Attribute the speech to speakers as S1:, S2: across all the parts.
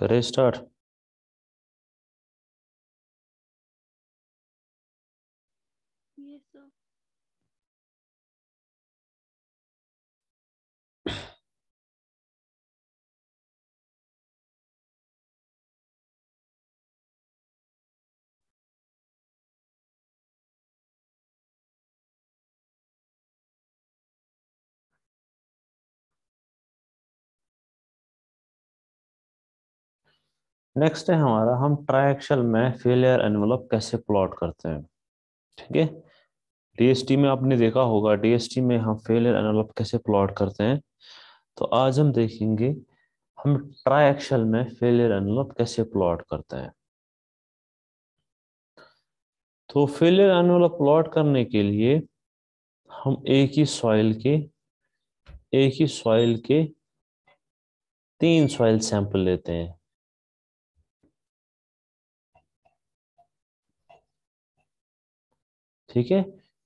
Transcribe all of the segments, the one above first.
S1: करें start
S2: next है हमारा हम ट्राइक्शल में फेलियर एनवलप कैसे प्लॉट करते हैं ठीक है डीएसटी में आपने देखा होगा डीएसटी में हम फेलियर एनवलप कैसे प्लॉट करते हैं तो आज हम देखेंगे हम ट्राइक्शल में फेलियर एनवलप कैसे प्लॉट करते हैं तो फेलियर एनवलप प्लॉट करने के लिए हम एक ही सॉइल के एक ही सॉइल के तीन सॉइल सैंपल लेते हैं ठीक है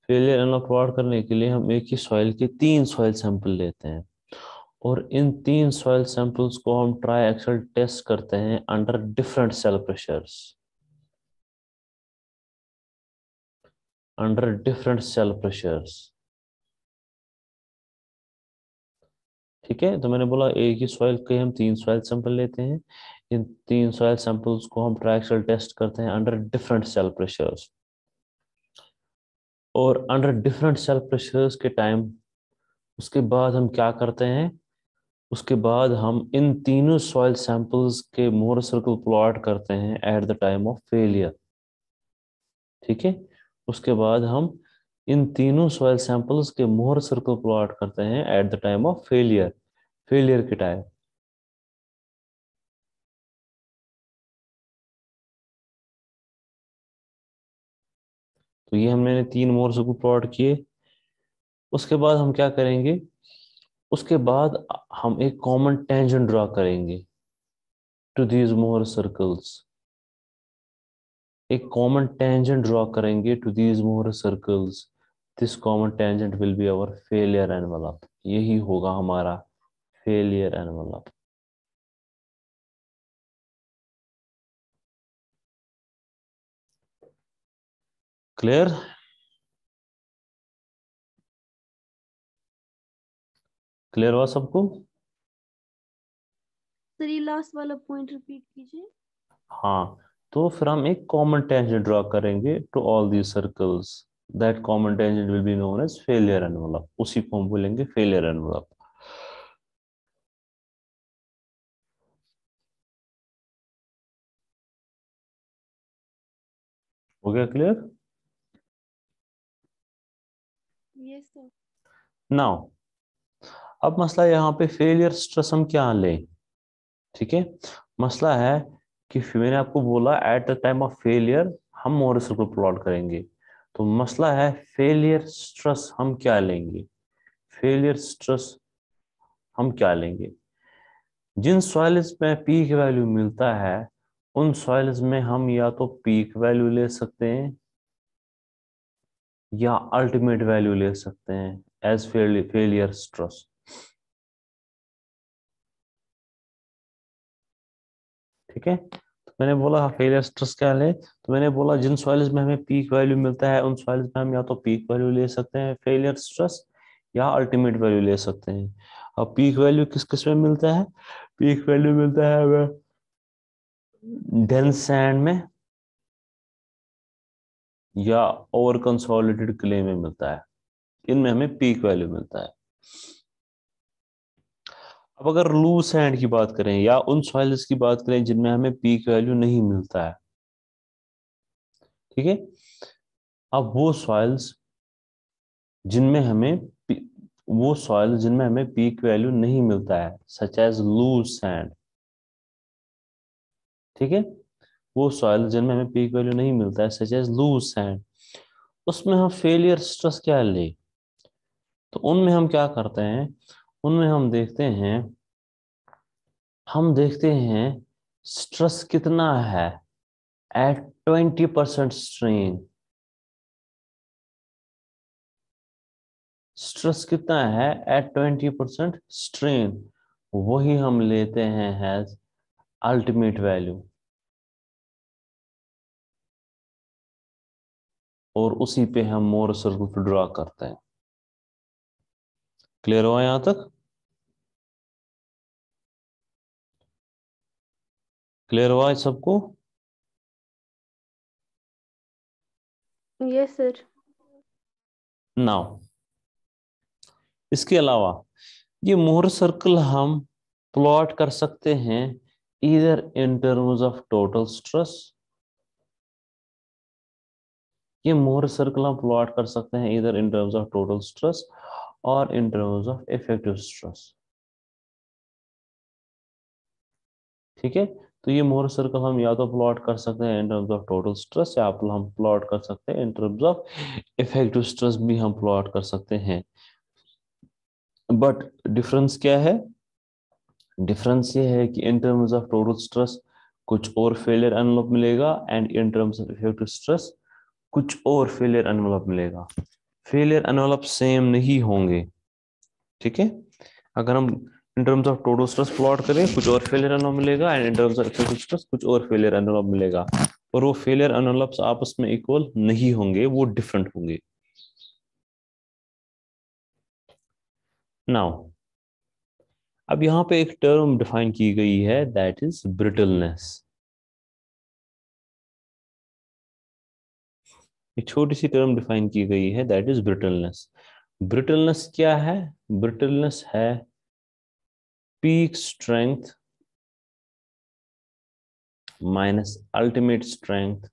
S2: फेलियर अनअपवार्ड करने के लिए हम एक ही सॉइल के तीन सॉइल सैंपल लेते हैं और इन तीन सॉइल सैंपल्स को हम ट्राई एक्सल टेस्ट करते हैं under different cell pressures under different cell pressures ठीक है तो मैंने बोला एक ही सॉइल के हम तीन सॉइल सैंपल लेते हैं इन तीन सॉइल सैंपल्स को हम ट्राइक्सल टेस्ट करते हैं अंडर डिफरेंट सेल प्रेशर्स और अंडर डिफरेंट सेल्फ प्रेशर्स के टाइम उसके बाद हम क्या करते हैं उसके बाद हम इन तीनों सॉइल सैंपल्स के मोर सर्कल प्लॉट करते हैं at the time of failure ठीक है उसके बाद हम इन तीनों सॉइल सैंपल्स के मोहर सर्कल प्लॉट करते हैं at the time of failure failure के टाइम तो ये हमने तीन मोर्स को प्लॉट किए उसके बाद हम क्या करेंगे उसके बाद हम एक कॉमन टेंजन ड्रा करेंगे टू दीज मोर सर्कल्स एक कॉमन टेंजेंट ड्रॉ करेंगे to these Mohr circles this common tangent will be our failure envelope यही होगा हमारा फेलियर एनवलप क्लियर क्लियर हुआ सबको
S1: लास्ट वाला पॉइंट रिपीट कीजिए
S2: हाँ तो फिर हम एक कॉमन टेंजेंट ड्रॉ करेंगे to all the circles that common tangent will be known as failure envelope उसी को हम बोलेंगे फेलियर एनवलप
S1: हो गया क्लियर yes
S2: अब मसला यहाँ पे फेलियर स्ट्रेस हम क्या ले ठीक है मसला है कि मैंने आपको बोला at the time of failure हम मोर को प्लॉट करेंगे तो मसला है फेलियर स्ट्रेस हम क्या लेंगे फेलियर स्ट्रेस हम क्या लेंगे जिन सॉइल्स में पीक वैल्यू मिलता है उन सॉइल्स में हम या तो पीक वैल्यू ले सकते हैं या अल्टीमेट वैल्यू ले सकते हैं एज फेलियर स्ट्रेस ठीक है तो मैंने बोला फेलियर स्ट्रेस क्या ले तो मैंने बोला जिन सॉइल्स में हमें पीक वैल्यू मिलता है उन सॉइल्स में हम या तो पीक वैल्यू ले सकते हैं फेलियर स्ट्रेस या अल्टीमेट वैल्यू ले सकते हैं अब पीक वैल्यू किस किस में मिलता है पीक वैल्यू मिलता है डेंस सैंड में या ओवर कंसोलिडेटेड क्ले में मिलता है इनमें हमें पीक वैल्यू मिलता है अब अगर लू सैंड की बात करें या उन सॉइल्स की बात करें जिनमें हमें पीक वैल्यू नहीं मिलता है ठीक है अब वो सॉइल्स जिनमें हमें वो सॉइल जिनमें हमें पीक वैल्यू नहीं मिलता है सच एज लू सैंड ठीक है वो सॉइल जिनमें हमें पीक वैल्यू नहीं मिलता है सच एज लूज सैंड उसमें हम फेलियर स्ट्रेस क्या ले तो उनमें हम क्या करते हैं उनमें हम देखते हैं हम देखते हैं स्ट्रेस कितना है at twenty percent strain stress कितना है एट ट्वेंटी परसेंट स्ट्रेन वही हम लेते हैं हैज अल्टीमेट
S1: वैल्यू और उसी पे हम मोर सर्कल को ड्रा करते हैं क्लियर हुआ यहां तक क्लियर हुआ है सबको यस सर
S2: नाउ इसके अलावा ये मोर सर्कल हम प्लॉट कर सकते हैं इधर in terms of total stress ये मोर सर्कल हम प्लॉट कर सकते हैं इधर in terms of total stress और in terms of effective stress ठीक है तो ये मोर सर्कल हम या तो प्लॉट कर सकते हैं in terms of total stress या हम प्लॉट कर सकते हैं in terms of effective stress भी हम प्लॉट कर सकते हैं बट डिफरेंस क्या है डिफरेंस ये है कि in terms of total stress कुछ और फेलियर एनलोप मिलेगा and in terms of effective stress कुछ और फेलियर एनवलप मिलेगा फेलियर एनवलप सेम नहीं होंगे ठीक है अगर हम in terms of total stress plot करें कुछ और फेलियर एनवलप मिलेगा and in terms of excessive stress कुछ और फेलियर एनवलप मिलेगा और वो फेलियर एनवलप्स आपस में इक्वल नहीं होंगे वो डिफरेंट होंगे नाउ अब यहां पे एक टर्म डिफाइन की गई है दैट इज ब्रिटलनेस एक छोटी सी टर्म डिफाइन की गई है दैट इज ब्रिटलनेस ब्रिटलनेस क्या है ब्रिटलनेस है peak strength
S1: minus ultimate strength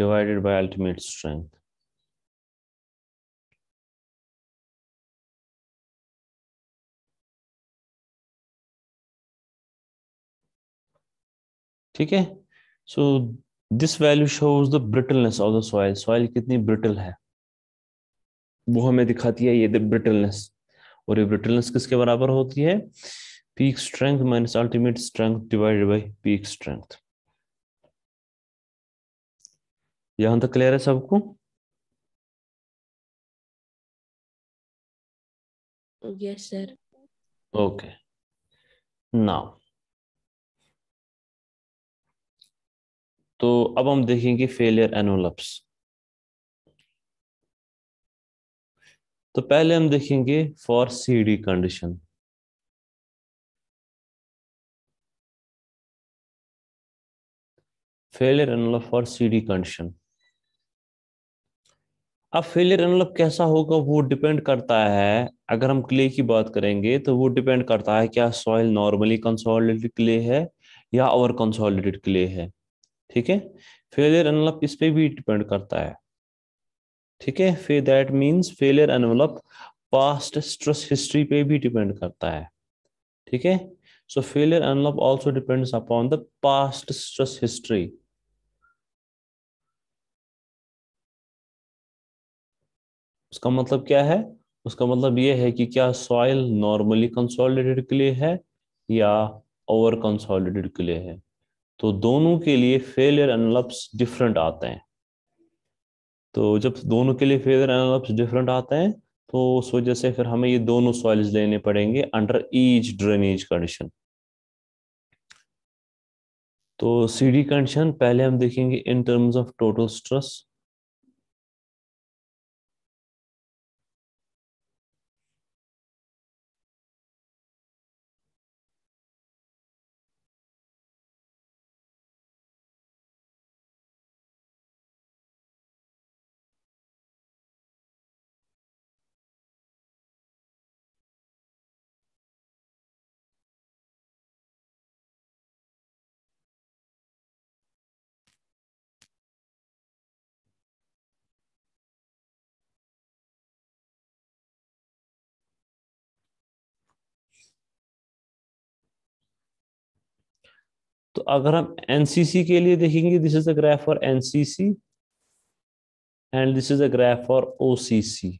S1: divided by ultimate strength ठीक है so
S2: this value shows the brittleness of the soil soil कितनी ब्रिटल है वो हमें दिखाती है ये द ब्रिटलनेस और ये ब्रिटलनेस किसके बराबर होती है peak strength minus ultimate strength divided by peak strength यहां तक क्लियर है सबको
S1: यस सर ओके नाउ
S2: तो अब हम देखेंगे फेलियर एनोलप्स तो पहले हम देखेंगे for CD condition failure envelope for CD condition अब फेलियर एनोलप कैसा होगा वो डिपेंड करता है अगर हम क्ले की बात करेंगे तो वो डिपेंड करता है क्या सॉइल नॉर्मली कंसोलिडेटेड क्ले है या ओवर कंसोलिडेटेड क्ले है ठीक है फेलियर एनवलप इस पे भी डिपेंड करता है ठीक है फिर that means failure envelope past stress history पे भी डिपेंड करता है ठीक है so failure envelope also depends upon the past stress history उसका मतलब क्या है उसका मतलब यह है कि क्या सॉइल नॉर्मली कंसोलिडेटेड के लिए है या ओवर कंसोलिडेटेड के लिए है तो दोनों के लिए फेलियर एनलप्स डिफरेंट आते हैं तो जब दोनों के लिए फेलियर एनलप्स डिफरेंट आते हैं तो उस वजह से फिर हमें ये दोनों सॉइल्स लेने पड़ेंगे अंडर ईच ड्रेनेज कंडीशन तो सीडी कंडीशन पहले हम
S1: देखेंगे in terms of total stress
S2: अगर हम एनसीसी के लिए देखेंगे this is a graph for NCC and this is a graph for OCC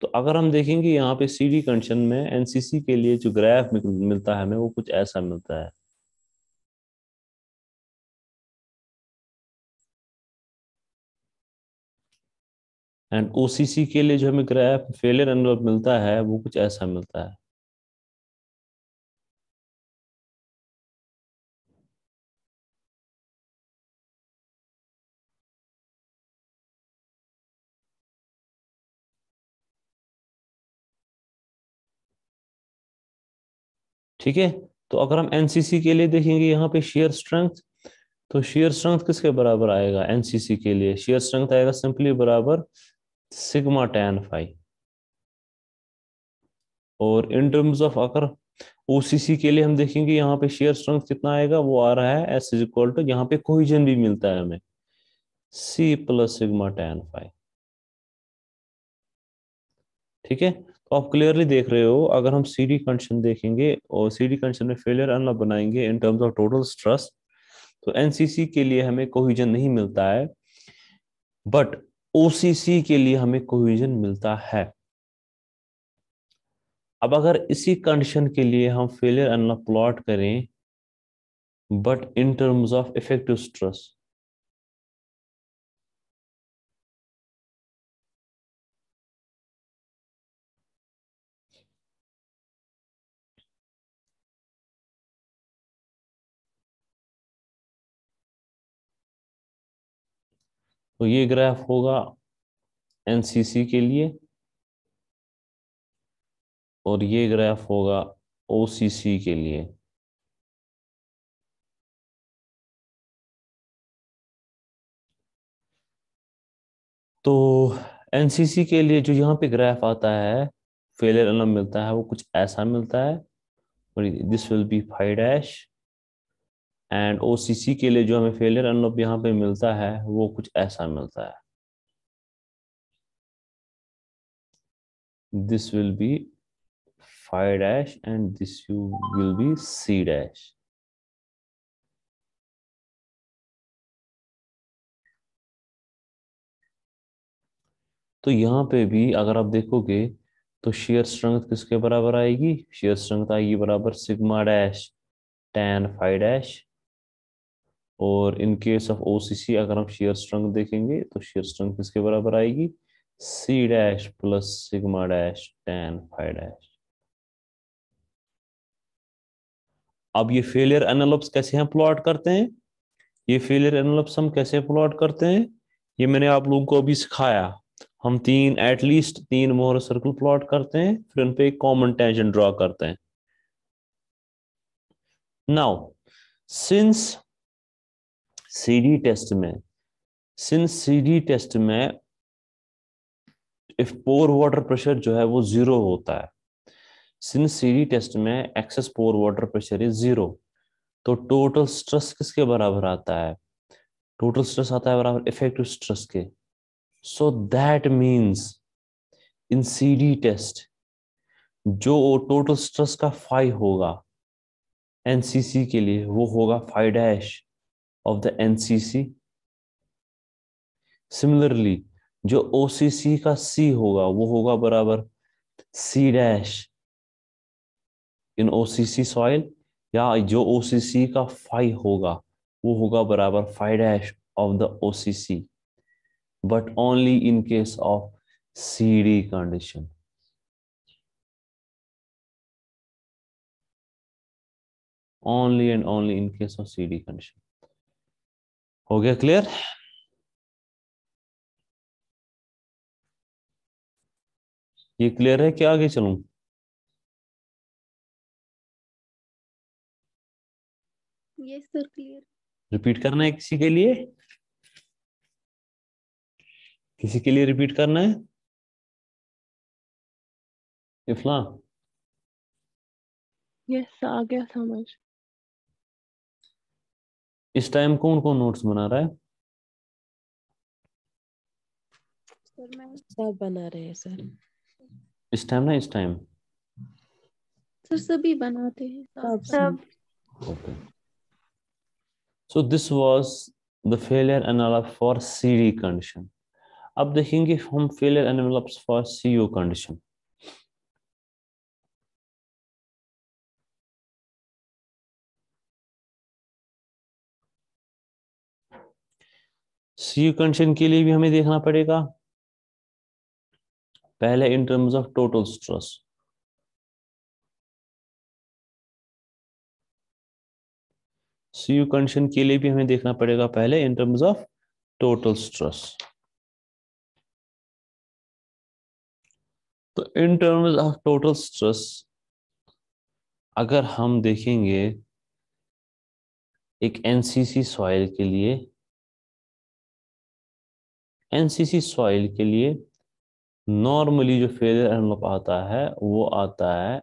S2: तो अगर हम देखेंगे यहाँ पे डी कंडीशन में एनसीसी के लिए जो ग्राफ मिलता है हमें वो कुछ ऐसा मिलता है
S1: एंड ओसीसी के लिए जो हमें ग्राफ फेलियर एनवलप मिलता है वो कुछ ऐसा मिलता है
S2: ठीक है तो अगर हम एनसीसी के लिए देखेंगे यहाँ पे शेयर स्ट्रेंथ तो शेयर स्ट्रेंथ किसके बराबर आएगा एनसीसी के लिए शेयर स्ट्रेंथ आएगा सिंपली बराबर सिग्मा टेन फाइव और इन टर्म्स ऑफ अगर ओसीसी के लिए हम देखेंगे यहाँ पे शेयर स्ट्रेंथ कितना आएगा वो आ रहा है एस इज इक्वल टू यहाँ पे कोहिजन भी मिलता है हमें C plus sigma tan phi ठीक है आप क्लियरली देख रहे हो अगर हम सी डी कंडीशन देखेंगे और सी डी कंडीशन में फेलियर अनलॉक बनाएंगे in terms of total stress तो एनसीसी के लिए हमें कोहिजन नहीं मिलता है बट ओसीसी के लिए हमें कोहिजन मिलता है अब अगर इसी कंडीशन के लिए हम फेलियर अनलॉक प्लॉट करें but in terms of
S1: effective stress तो ये ग्राफ होगा एनसीसी के लिए और ये ग्राफ होगा ओसीसी के लिए
S2: तो एनसीसी के लिए जो यहाँ पे ग्राफ आता है फेलियर अलम मिलता है वो कुछ ऐसा मिलता है और this will be phi dash and O के लिए जो हमें फेलियर एनलोप यहाँ पे मिलता है वो कुछ ऐसा मिलता है this will be phi dash
S1: and this you will be C dash
S2: तो यहाँ पे भी अगर आप देखोगे तो शेयर स्ट्रेंथ किसके बराबर आएगी शेयर स्ट्रेंथ आएगी बराबर sigma dash tan phi dash और इन केस ऑफ ओ अगर हम शेयर स्ट्रंग देखेंगे तो शेयर स्ट्रंग किसके बराबर आएगी C dash plus sigma dash tan phi dash अब ये फेलियर एनालॉग्स कैसे हम प्लॉट करते हैं ये फेलियर एनालॉग्स हम कैसे प्लॉट करते हैं ये मैंने आप लोगों को अभी सिखाया हम तीन एटलीस्ट तीन मोहर सर्कल प्लॉट करते हैं फिर उन पे एक कॉमन टेंशन ड्रॉ करते हैं नाउ सिंस सीडी टेस्ट में सिंस सीडी टेस्ट में इफ पोर वाटर प्रेशर जो है वो जीरो होता है सिंस सीडी टेस्ट में excess pore water pressure is zero तो टोटल स्ट्रेस किसके बराबर आता है टोटल स्ट्रेस आता है बराबर इफेक्टिव स्ट्रेस के so that means in CD test जो टोटल स्ट्रेस का फाइव होगा एनसीसी के लिए वो होगा phi dash of the NCC. Similarly, जो OCC का C होगा वो होगा बराबर C dash in OCC soil या जो OCC का phi होगा वो होगा बराबर phi dash of the OCC but only in case of CD condition.
S1: Only and only in case of CD condition. हो गया क्लियर ये क्लियर है क्या आगे चलूं यस सर क्लियर रिपीट करना है किसी के लिए किसी के लिए रिपीट करना है इफला यस yes, आ गया समझ इस टाइम
S2: कौन कौन नोट्स बना रहा है
S1: सर सब बना रहे हैं सर
S2: इस टाइम ना इस टाइम
S1: सर सभी बनाते हैं सब
S2: okay so this was the failure envelope for CD condition अब देखेंगे हम failure envelopes for CO condition C condition के लिए भी हमें देखना पड़ेगा पहले in terms of total stress
S1: C U condition के लिए भी हमें
S2: देखना पड़ेगा पहले in terms of total stress तो in terms of total stress अगर हम देखेंगे एक एनसीसी सॉइल के लिए एनसीसी सॉइल के लिए नॉर्मली जो फेलियर एनवलप आता है वो आता है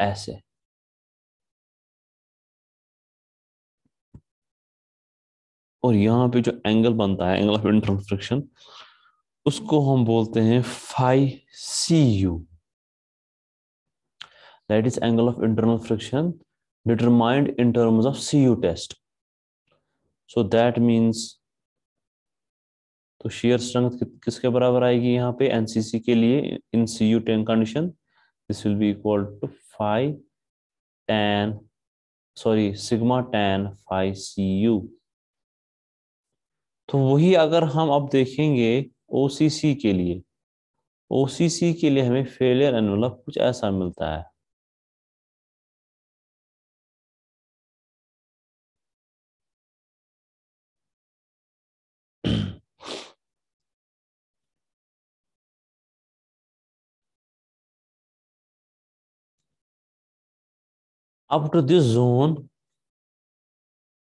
S2: ऐसे और यहां पे जो एंगल बनता है एंगल ऑफ इंटरनल फ्रिक्शन उसको हम बोलते हैं phi C U that is angle of internal friction determined in terms of C U test so that means तो शेयर स्ट्रेंथ किसके बराबर आएगी यहाँ पे एनसीसी के लिए in C U ten condition this will be equal to phi tan sorry sigma tan phi C U तो वही अगर हम अब देखेंगे ओसीसी के लिए ओसीसी के लिए हमें फेलियर एनवलप कुछ ऐसा मिलता है up to this zone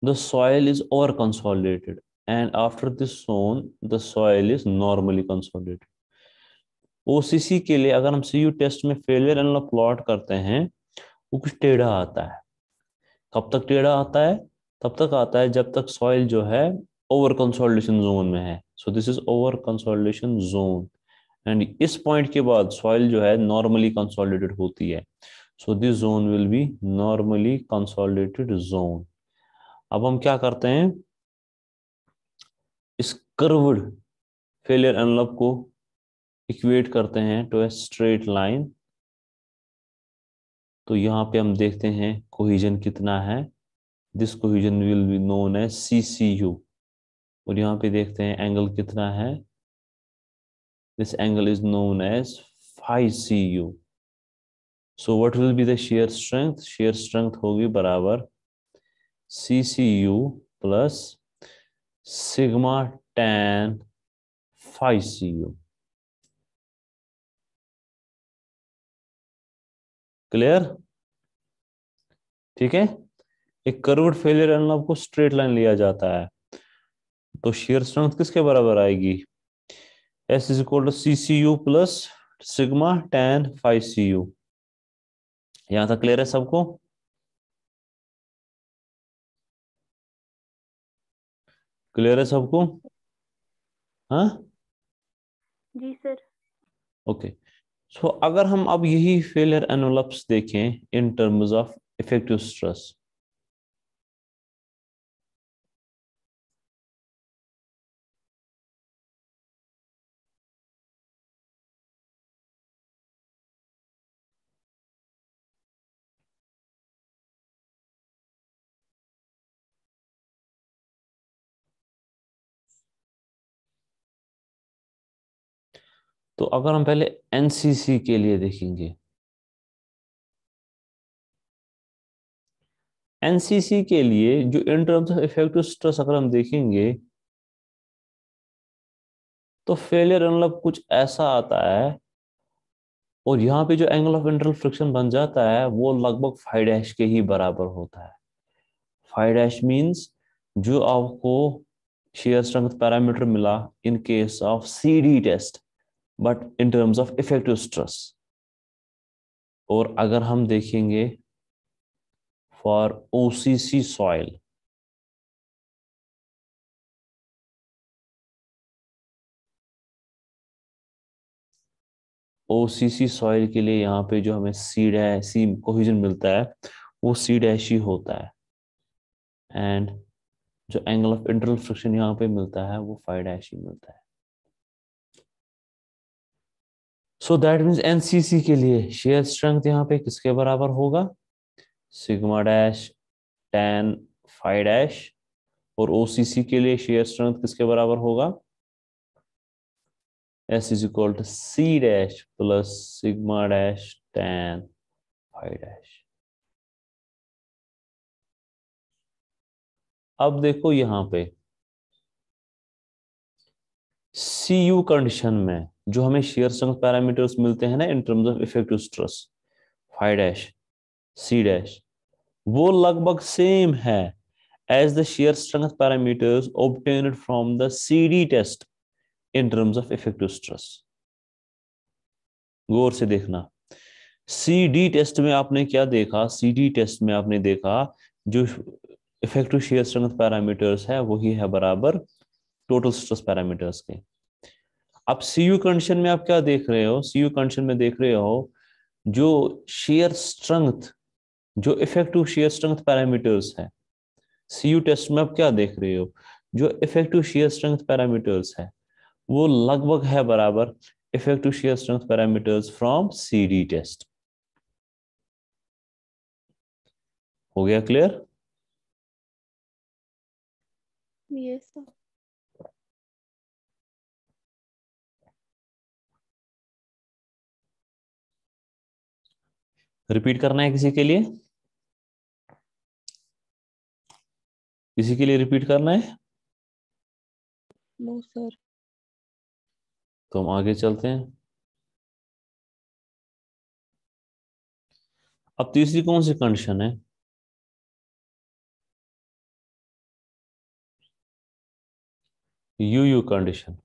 S2: the soil is over consolidated and after this zone the soil is normally consolidated OCC के लिए अगर हम यू टेस्ट में फेलियर एनलॉग प्लॉट करते हैं वो कुछ टेढ़ा आता है कब तक टेढ़ा आता है तब तक आता है जब तक सॉइल जो है ओवर कंसोलिडेशन जोन में है so this is over consolidation zone and इस पॉइंट के बाद सॉइल जो है नॉर्मली कंसोलिडेटेड होती है so this zone will be normally consolidated zone अब हम क्या करते हैं इस कर्वड फेलियर एनलप को इक्वेट करते हैं टू ए स्ट्रेट लाइन तो यहाँ पे हम देखते हैं कोहिजन कितना है this cohesion will be known as C C U और यहाँ पे देखते हैं एंगल कितना है this angle is known as phi C U so what will be the shear strength shear strength होगी बराबर C C U plus sigma tan
S1: phi C U
S2: clear ठीक है एक कर्व्ड फेलियर एनलॉप को स्ट्रेट लाइन लिया जाता है तो शेयर स्ट्रेंथ किसके बराबर आएगी S is equal to C C U plus sigma tan phi C U यहां तक क्लियर है सबको क्लियर है सबको हाँ जी सर ओके सो अगर हम अब यही फेलियर एनोलप्स देखें in terms of effective stress
S1: तो अगर हम पहले एनसीसी के लिए देखेंगे एनसीसी के लिए जो in
S2: terms of effective stress अगर हम देखेंगे तो फेलियर मतलब कुछ ऐसा आता है और यहाँ पे जो एंगल ऑफ इंटरनल फ्रिक्शन बन जाता है वो लगभग फाइव डैश के ही बराबर होता है फाइव डैश मीन्स जो आपको शेयर स्ट्रेंथ पैरामीटर मिला in case of C D test but in terms of effective stress और अगर हम देखेंगे for O C C soil O C C soil के लिए यहां पे जो हमें सीड है सी कोहिजन मिलता है वो सी डैश ही होता है एंड जो एंगल ऑफ इंटरल फ्रिक्शन यहां पे मिलता है वो फाइव डैश ही मिलता है सो दैट मीन्स एनसीसी के लिए शेयर स्ट्रेंथ यहाँ पे किसके बराबर होगा sigma dash tan phi dash और ओसीसी के लिए शेयर स्ट्रेंथ किसके बराबर होगा S is equal to C dash plus sigma dash tan phi dash अब देखो यहां पे सी यू कंडीशन में जो हमें शेयर स्ट्रेंथ पैरामीटर्स मिलते हैं ना in terms of effective stress phi dash C dash वो लगभग सेम है as the shear strength parameters obtained from the C D test in terms of effective stress गौर से देखना सी डी टेस्ट में आपने क्या देखा सी डी टेस्ट में आपने देखा जो इफेक्टिव शेयर स्ट्रेंथ पैरामीटर्स है वही है बराबर टोटल स्ट्रेस पैरामीटर्स के आप सी यू कंडीशन में आप क्या देख रहे हो सी यू कंडीशन में देख रहे हो जो शेयर स्ट्रेंथ जो इफेक्टिव शेयर स्ट्रेंथ पैरामीटर्स है सी यू टेस्ट में आप क्या देख रहे हो जो इफेक्टिव शेयर स्ट्रेंथ पैरामीटर्स है वो लगभग है बराबर effective shear strength parameters from C D test हो गया क्लियर
S1: यस सर रिपीट करना है किसी के लिए किसी के लिए रिपीट करना है नो सर तो हम आगे चलते हैं अब तीसरी कौन सी कंडीशन है यू यू कंडीशन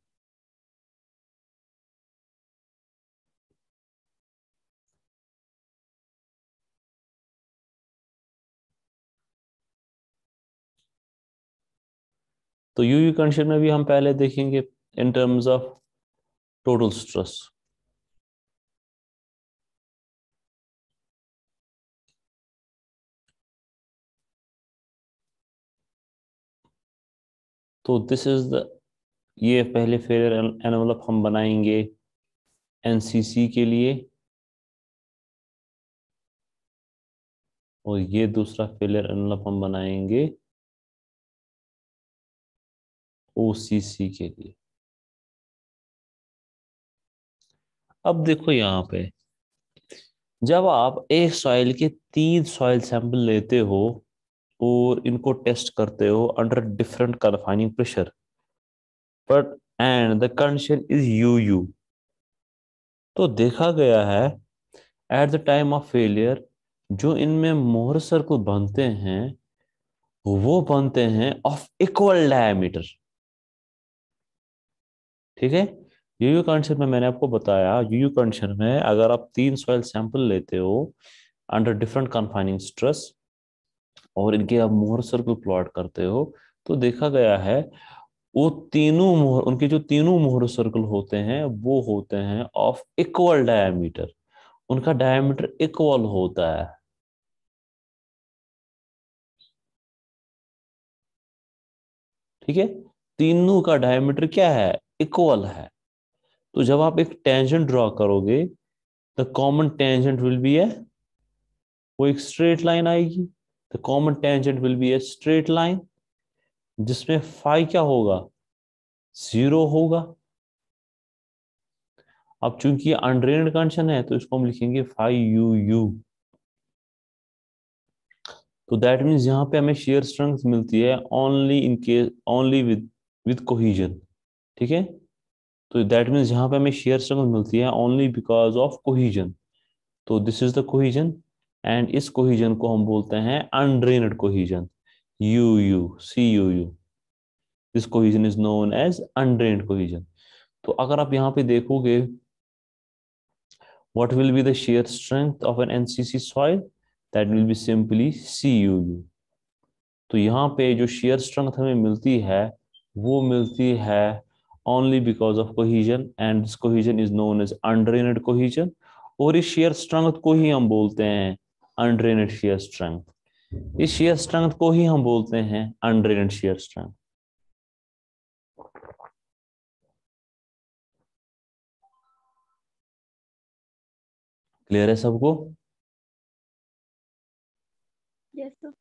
S1: तो यू यू कंडीशन में भी हम पहले देखेंगे in terms of total stress
S2: तो दिस इज द ये पहले फेलियर एनवलप हम बनाएंगे एनसीसी के लिए और ये दूसरा फेलियर एनवलप हम बनाएंगे
S1: ओ सी सी के लिए
S2: अब देखो यहाँ पे जब आप एक सॉइल के तीन सॉइल सैंपल लेते हो और इनको टेस्ट करते हो under different confining pressure but and the condition is U U तो देखा गया है at the time of failure जो इनमें मोहर सर्कल बनते हैं वो बनते हैं ऑफ इक्वल डायमीटर ठीक है यू यू कंडीशन में मैंने आपको बताया यू यू कंडीशन में अगर आप तीन सॉइल सैंपल लेते हो अंडर डिफरेंट कन्फाइनिंग स्ट्रेस और इनके आप मोहर सर्कल प्लॉट करते हो तो देखा गया है वो तीनों मोहर उनके जो तीनों मोहर सर्कल होते हैं वो होते हैं ऑफ इक्वल डायमीटर उनका डायमीटर इक्वल होता है ठीक है तीनों का डायमीटर क्या है इक्वल है तो जब आप एक टेंजेंट ड्रॉ करोगे the common tangent will be a वो एक स्ट्रेट लाइन आएगी the common tangent will be a straight line जिसमें फाइव क्या होगा जीरो होगा अब चूंकि अनड्रेन कंडीशन है तो इसको हम लिखेंगे फाइव यू यू तो दैट मीन्स यहां पे हमें शेयर स्ट्रेंथ मिलती है only in case only with with cohesion ठीक है तो दैट मीन्स यहाँ पे हमें शेयर स्ट्रगल मिलती है ओनली बिकॉज ऑफ कोहिजन तो this is the cohesion and इस कोहिजन को हम बोलते हैं undrained cohesion U U C U U this cohesion is known as undrained cohesion तो अगर आप यहाँ पे देखोगे what will be the shear strength of N N C C soil that will be simply C U U तो यहाँ पे जो शेयर स्ट्रेंथ हमें मिलती है वो मिलती है only because of cohesion and this cohesion is known as undrained cohesion और इस शेयर स्ट्रेंथ को ही हम बोलते हैं अनड्रेनेड शेयर स्ट्रेंथ इस शेयर स्ट्रेंथ को ही हम बोलते हैं अनड्रेनेड शेयर स्ट्रेंथ
S1: क्लियर है सबको yes, sir.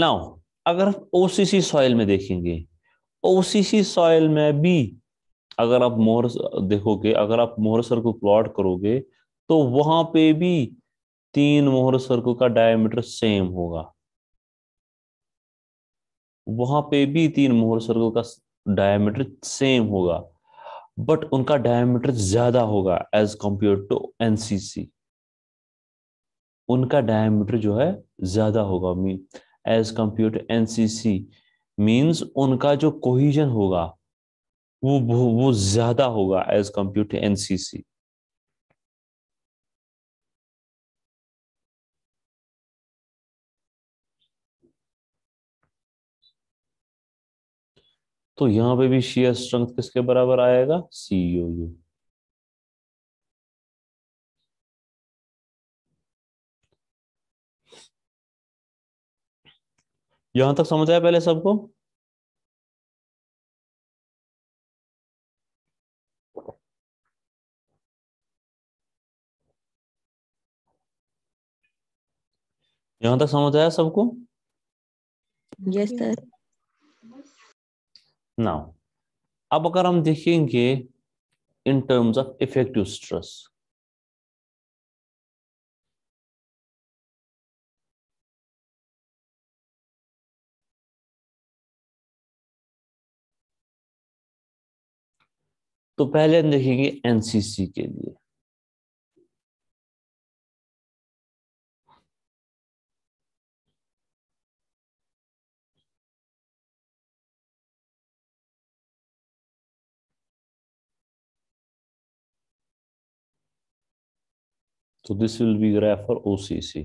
S2: नाउ अगर ओसीसी सॉइल में देखेंगे ओसीसी सॉइल में भी अगर आप मोहर देखोगे अगर आप मोहर सर को प्लॉट करोगे तो वहां पे भी तीन मोहर सर्कल का डायमीटर सेम होगा वहां पे भी तीन मोहर सर्कल का डायमीटर सेम होगा बट उनका डायमीटर ज्यादा होगा एज कंपेयर टू एनसीसी उनका डायमीटर जो है ज्यादा होगा mean as C NCC means उनका जो कोहिजन होगा वो वो ज्यादा होगा एज सी एनसीसी
S1: तो यहां पे भी शेयर स्ट्रेंथ किसके बराबर आएगा सीओ यू e यहां तक समझ आया पहले सबको
S2: यहां तक समझ आया सबको यस सर नाउ अब अगर हम देखेंगे in terms of effective stress
S1: तो पहले हम देखेंगे एनसीसी के लिए
S2: So तो this will be O C सी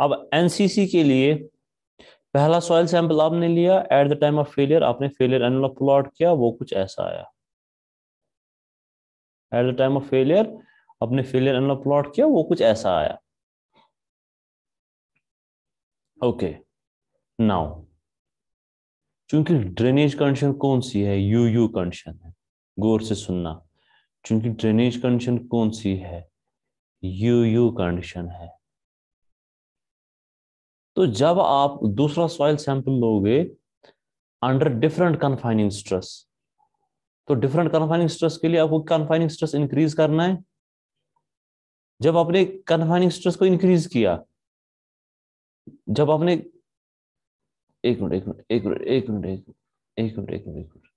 S2: अब एनसीसी के लिए पहला सॉइल सैंपल आपने लिया at the time of failure आपने फेलियर एनवलप प्लॉट किया वो कुछ ऐसा आया at the time of failure आपने फेलियर एनवलप प्लॉट किया वो कुछ ऐसा आया ओके नाउ चूंकि ड्रेनेज कंडीशन कौन सी है यू यू कंडीशन है गौर से सुनना चूंकि ड्रेनेज कंडीशन कौन सी है यू यू कंडीशन है तो जब आप दूसरा सॉइल सैंपल लोगे अंडर डिफरेंट कन्फाइनिंग स्ट्रेस तो डिफरेंट कन्फाइनिंग स्ट्रेस के लिए आपको कन्फाइनिंग स्ट्रेस इंक्रीज करना है जब आपने कन्फाइनिंग स्ट्रेस को इंक्रीज किया जब आपने एक मिनट एक मिनट एक
S1: मिनट एक मिनट एक मिनट एक मिनट एक मिनट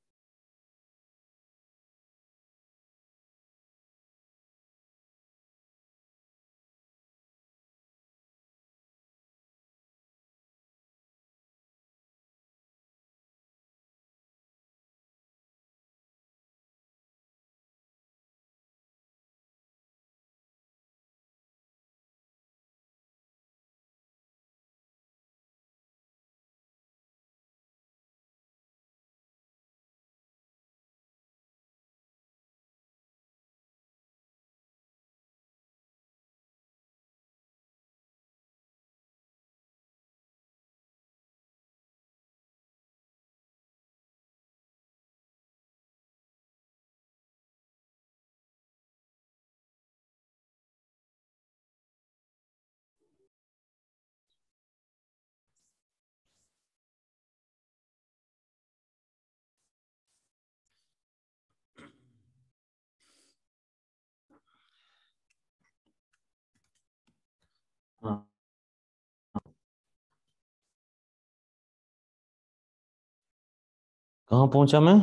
S1: कहाँ पहुंचा मैं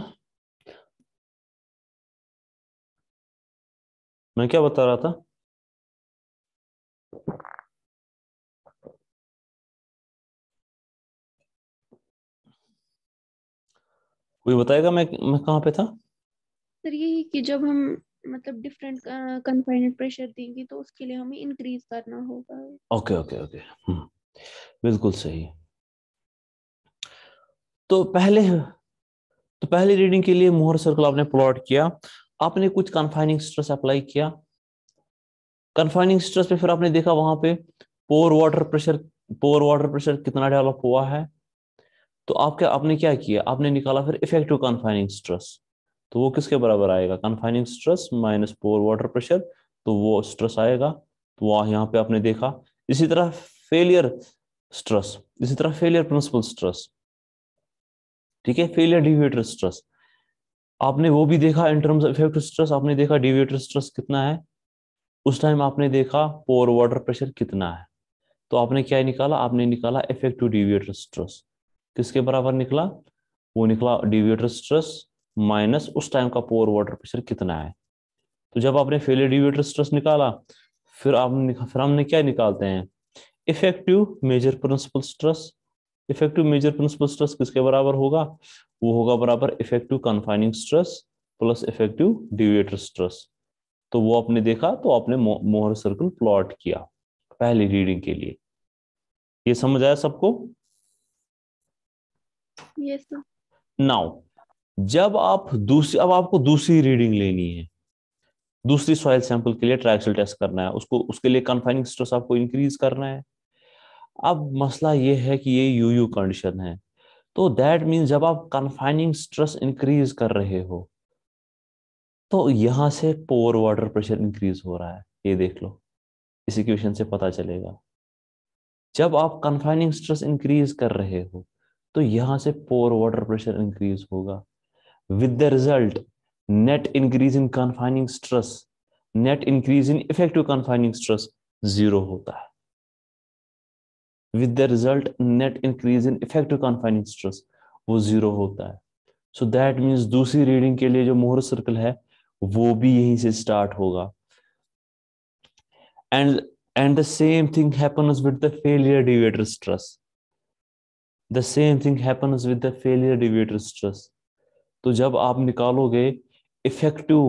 S1: मैं क्या बता रहा था
S2: कोई बताएगा मैं मैं कहाँ पे था सर यही कि जब हम मतलब डिफरेंट कन्फाइनेड प्रेशर देंगे तो उसके लिए हमें इंक्रीज करना होगा ओके ओके ओके बिल्कुल सही तो पहले तो पहली रीडिंग के लिए मोहर सर्कल आपने प्लॉट किया आपने कुछ कन्फाइनिंग स्ट्रेस अप्लाई किया कन्फाइनिंग स्ट्रेस पे फिर आपने देखा वहां पे pore water pressure pore water pressure कितना डेवलप हुआ है तो आपके आपने क्या किया आपने निकाला फिर इफेक्टिव कन्फाइनिंग स्ट्रेस तो वो किसके बराबर आएगा confining stress minus pore water pressure तो वो स्ट्रेस आएगा तो वह यहाँ पे आपने देखा इसी तरह फेलियर स्ट्रेस इसी तरह फेलियर प्रिंसिपल स्ट्रेस ठीक है फेलियर डिविएटर स्ट्रेस आपने वो भी देखा इन टर्म्स इफेक्ट स्ट्रेस आपने देखा डिविएटर स्ट्रेस कितना है उस टाइम आपने देखा पोर वाटर प्रेशर कितना है तो आपने क्या निकाला आपने निकाला इफेक्टिव डिविएटर स्ट्रेस किसके बराबर निकला वो निकला डिविएटर स्ट्रेस माइनस उस टाइम का पोर वाटर प्रेशर कितना है तो जब आपने फेलियर डिविएटर स्ट्रेस निकाला फिर आपने फिर हमने क्या निकालते हैं effective major principal stress effective major principal stress किसके बराबर होगा वो होगा बराबर effective confining stress plus effective deviator stress तो वो आपने देखा तो आपने मोहर सर्कल प्लॉट किया पहली रीडिंग के लिए ये समझ आया सबको yes, नाउ जब आप दूसरी अब आपको दूसरी रीडिंग लेनी है दूसरी सॉइल सैंपल के लिए ट्राइक्सल टेस्ट करना है उसको उसके लिए कन्फाइनिंग स्ट्रेस आपको इंक्रीज करना है अब मसला ये है कि ये यू यू कंडीशन है तो दैट मीन्स जब आप कन्फाइनिंग स्ट्रेस इंक्रीज कर रहे हो तो यहां से पोअर वाटर प्रेशर इंक्रीज हो रहा है ये देख लो इस इक्वेशन से पता चलेगा जब आप कन्फाइनिंग स्ट्रेस इंक्रीज कर रहे हो तो यहां से पोअर वाटर प्रेशर इंक्रीज होगा with the result net increase in confining stress net increase in effective confining stress zero होता है with the result net increase in effective confining stress वो जीरो होता है सो दैट मीन्स दूसरी reading के लिए जो मोहर सर्कल है वो भी यहीं से स्टार्ट होगा and and the same thing happens with the failure deviator stress the same thing happens with the failure deviator stress तो जब आप निकालोगे इफेक्टिव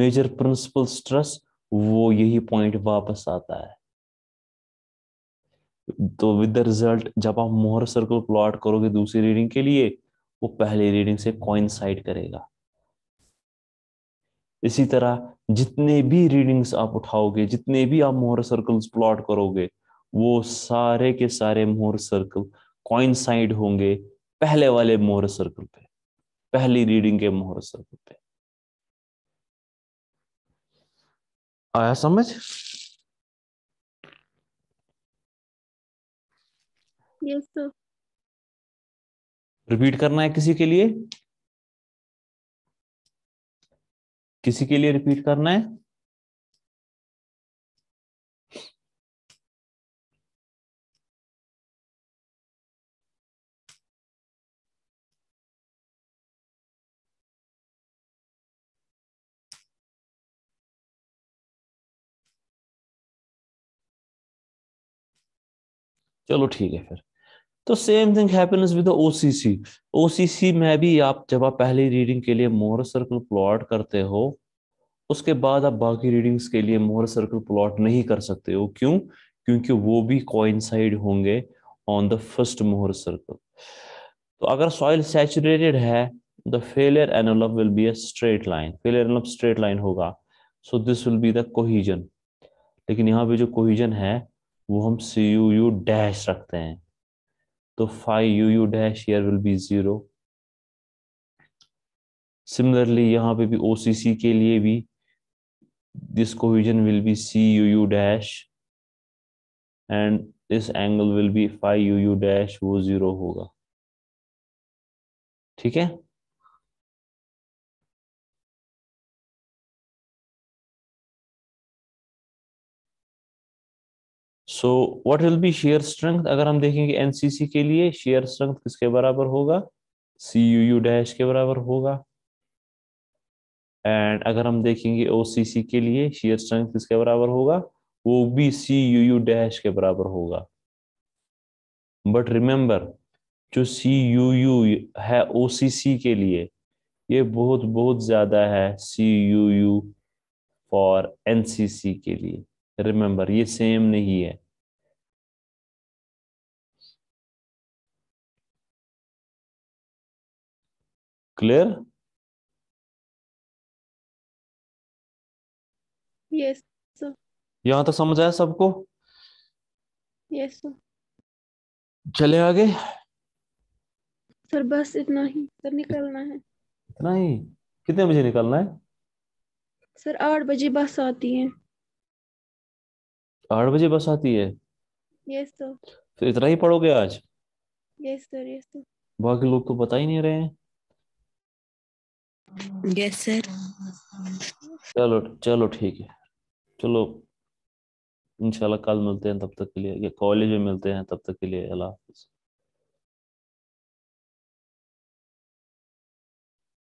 S2: मेजर प्रिंसिपल स्ट्रेस वो यही पॉइंट वापस आता है तो विद द रिजल्ट जब आप मोहर सर्कल प्लॉट करोगे दूसरी रीडिंग के लिए वो पहले रीडिंग से कॉइनसाइड करेगा इसी तरह जितने भी रीडिंग्स आप उठाओगे जितने भी आप मोहर सर्कल्स प्लॉट करोगे वो सारे के सारे मोहर सर्कल कॉइनसाइड होंगे पहले वाले मोहर सर्कल पे पहली रीडिंग के मोहर सर्कल पे आया समझ
S1: रिपीट करना है किसी के लिए किसी के लिए रिपीट करना है
S2: चलो ठीक है फिर तो same thing happens with OCC OCC में भी आप जब आप पहली रीडिंग के लिए मोर सर्कल प्लॉट करते हो उसके बाद आप बाकी रीडिंग्स के लिए मोर सर्कल प्लॉट नहीं कर सकते हो क्यों क्योंकि वो भी कोइंसाइड होंगे on the first Mohr circle तो अगर सॉइल सैचुरेटेड है the failure envelope will be a straight line failure envelope straight line होगा so this will be the cohesion लेकिन यहाँ पे जो कोहिजन है वो हम सी यू यू डैश रखते हैं तो five U U dash here will be zero similarly यहाँ पे भी ओ सी सी के लिए भी this cohesion will be C U U dash and this angle will be five U U dash वो जीरो होगा
S1: ठीक है so
S2: what will be shear strength अगर हम देखेंगे एनसीसी के लिए शेयर स्ट्रेंथ किसके बराबर होगा सी यू यू डैश के बराबर होगा एंड अगर हम देखेंगे ओसीसी के लिए शेयर स्ट्रेंथ किसके बराबर होगा वो भी सी यू यू डैश के बराबर होगा बट रिमेंबर जो सी यू यू है ओसीसी के लिए ये बहुत बहुत ज़्यादा है C U U for NCC के लिए रिमेंबर ये सेम नहीं है
S1: क्लियर yes
S2: यहां तक तो समझ आया सबको यस चले आगे
S1: सर बस इतना ही सर निकलना है
S2: इतना ही कितने बजे निकलना है
S1: सर आठ बजे बस आती है
S2: आठ बजे बस आती है यस सर तो इतना ही पढ़ोगे आज यस सर यस सर बाकी लोग तो बता ही नहीं रहे हैं यस सर चलो चलो ठीक है चलो इंशाल्लाह कल मिलते हैं तब तक के लिए कॉलेज में मिलते हैं तब तक के लिए अल्लाह हाफिज़